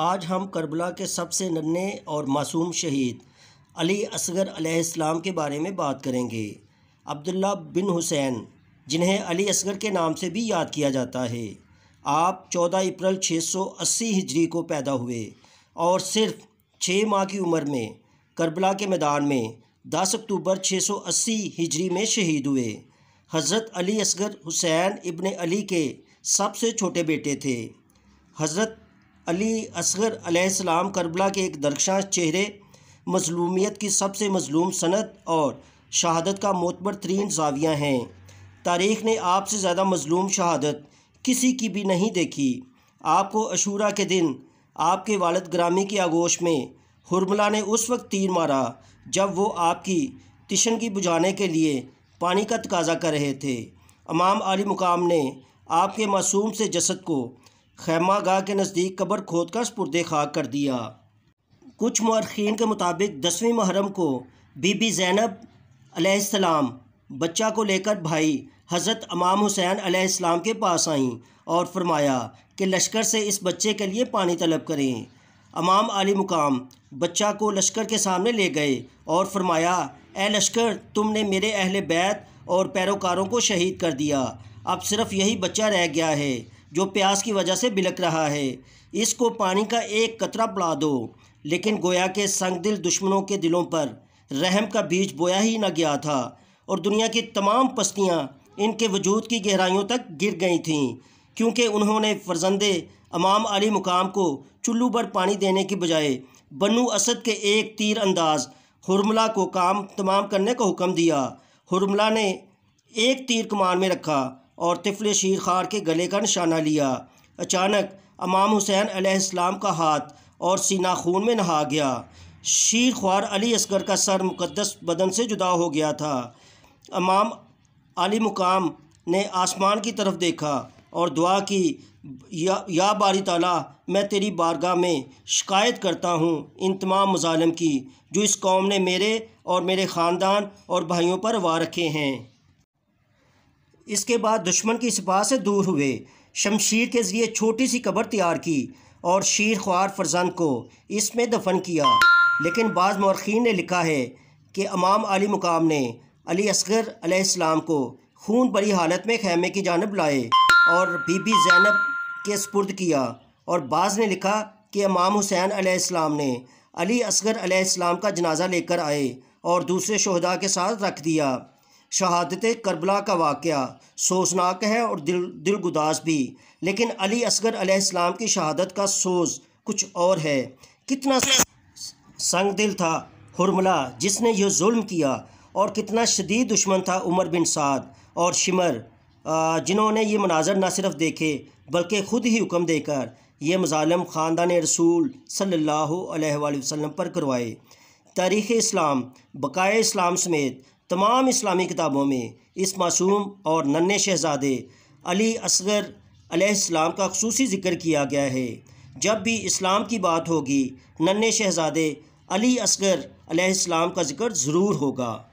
आज हम करबला के सबसे नन्हे और मासूम शहीद अली असगर अलैहिस्सलाम के बारे में बात करेंगे अब्दुल्ला बिन हुसैन जिन्हें अली असगर के नाम से भी याद किया जाता है आप 14 अप्रैल 680 हिजरी को पैदा हुए और सिर्फ छः माह की उम्र में करबला के मैदान में 10 अक्टूबर 680 हिजरी में शहीद हुए हज़रत अली असगर हुसैन इब्ने अली के सबसे छोटे बेटे थे हज़रत अली असगर अलैहिस्सलाम करबला के एक दरख्शां चेहरे मजलूमियत की सबसे मजलूम सनत और शहादत का मोतबर तरीन जाविया हैं तारीख़ ने आपसे ज़्यादा मजलूम शहादत किसी की भी नहीं देखी आपको अशूरा के दिन आपके वालद ग्रामी की आगोश में हुरमला ने उस वक्त तीर मारा जब वो आपकी की बुझाने के लिए पानी का तकाजा कर रहे थे अमाम आली मुकाम ने आपके मासूम से जसद को खैमा गाह के नज़दीक कबर खोद कर स्पुरद खाक कर दिया कुछ मरखीन के मुताबिक दसवीं महरम को बीबी जैनब अलैहिस्सलाम बच्चा को लेकर भाई हज़रत अमाम हुसैन अलैहिस्सलाम के पास आईं और फरमाया कि लश्कर से इस बच्चे के लिए पानी तलब करें अमाम आली मुकाम बच्चा को लश्कर के सामने ले गए और फरमाया ए लश्कर तुमने मेरे अहल बैत और पैरोकारों को शहीद कर दिया अब सिर्फ़ यही बच्चा रह गया है जो प्यास की वजह से बिलक रहा है इसको पानी का एक कतरा पिला दो लेकिन गोया के संगदिल दुश्मनों के दिलों पर रहम का बीज बोया ही न गया था और दुनिया की तमाम पस्तियाँ इनके वजूद की गहराइयों तक गिर गई थीं क्योंकि उन्होंने फर्जंदे अमाम अली मुकाम को चुल्लू पर पानी देने की बजाय बनु असद के एक तीर अंदाज हुरमला को काम तमाम करने का हुक्म दिया हुरमला ने एक तीर कमान में रखा और तिफल शीर खार के गले का निशाना लिया अचानक अमाम हुसैन अलैहिस्सलाम का हाथ और सीना खून में नहा गया शीर ख्वार अली असगर का सर मुकदस बदन से जुदा हो गया था अमाम अली मुकाम ने आसमान की तरफ देखा और दुआ की या, या बारी ताला मैं तेरी बारगाह में शिकायत करता हूँ इन तमाम मजालम की जो इस कौम ने मेरे और मेरे ख़ानदान और भाइयों पर वा रखे हैं इसके बाद दुश्मन की सिपाह से दूर हुए शमशीर के ज़रिए छोटी सी कबर तैयार की और शीर ख्वार फरजंद को इसमें दफन किया लेकिन बाज़ मौरखीन ने लिखा है कि अमाम अली मुकाम ने अली असगर अलैहिस्सलाम को खून भरी हालत में खैमे की जानब लाए और बीबी जैनब के सपुर्द किया और बाज़ ने लिखा कि इमाम हुसैन अलैहिस्सलाम ने अली असगर अलैहिस्सलाम का जनाजा लेकर आए और दूसरे शहदा के साथ रख दिया शहादत करबला का वाक़ सोचनाक है और दिल दिलगुदास भी लेकिन अली असगर अलैहिस्सलाम की शहादत का सोज कुछ और है कितना संग दिल था हुरमला जिसने यह जुल्म किया और कितना शदीद दुश्मन था उमर बिन साद और शिमर जिन्होंने ये मनाजर ना सिर्फ देखे बल्कि ख़ुद ही हुक्म देकर यह मजालम ख़ानदान रसूल सल्ला वसम पर करवाए तारीख़ इस्लाम बकाए इस्लाम समेत तमाम इस्लामी किताबों में इस मासूम और नन्हे शहजादे अली असगर अलैहिस्सलाम का खसूसी ज़िक्र किया गया है जब भी इस्लाम की बात होगी नन्हे शहजादे अली असगर अलैहिस्सलाम का ज़िक्र ज़रूर होगा